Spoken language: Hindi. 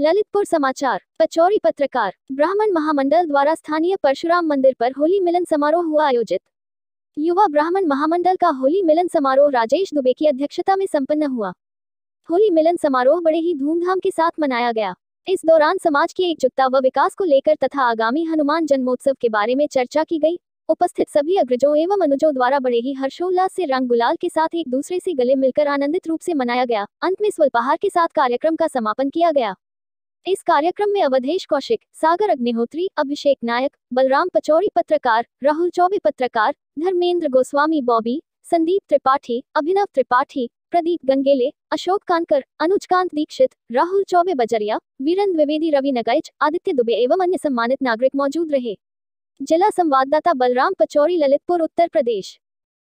ललितपुर समाचार पचौरी पत्रकार ब्राह्मण महामंडल द्वारा स्थानीय परशुराम मंदिर पर होली मिलन समारोह हुआ आयोजित युवा ब्राह्मण महामंडल का होली मिलन समारोह राजेश दुबे की अध्यक्षता में संपन्न हुआ होली मिलन समारोह बड़े ही धूमधाम के साथ मनाया गया इस दौरान समाज की एकजुटता व विकास को लेकर तथा आगामी हनुमान जन्मोत्सव के बारे में चर्चा की गई उपस्थित सभी अग्रजों एवं अनुजों द्वारा बड़े ही हर्षोल्लास से रंग गुलाल के साथ एक दूसरे से गले मिलकर आनंदित रूप से मनाया गया अंत में स्वल्पहार के साथ कार्यक्रम का समापन किया गया इस कार्यक्रम में अवधेश कौशिक सागर अग्निहोत्री अभिषेक नायक बलराम पचौरी पत्रकार राहुल चौबे पत्रकार धर्मेंद्र गोस्वामी बॉबी संदीप त्रिपाठी अभिनव त्रिपाठी प्रदीप गंगेले अशोक कानकर अनुजकांत दीक्षित राहुल चौबे बजरिया वीरन द्विवेदी रवि नगैच आदित्य दुबे एवं अन्य सम्मानित नागरिक मौजूद रहे जिला संवाददाता बलराम पचौरी ललितपुर उत्तर प्रदेश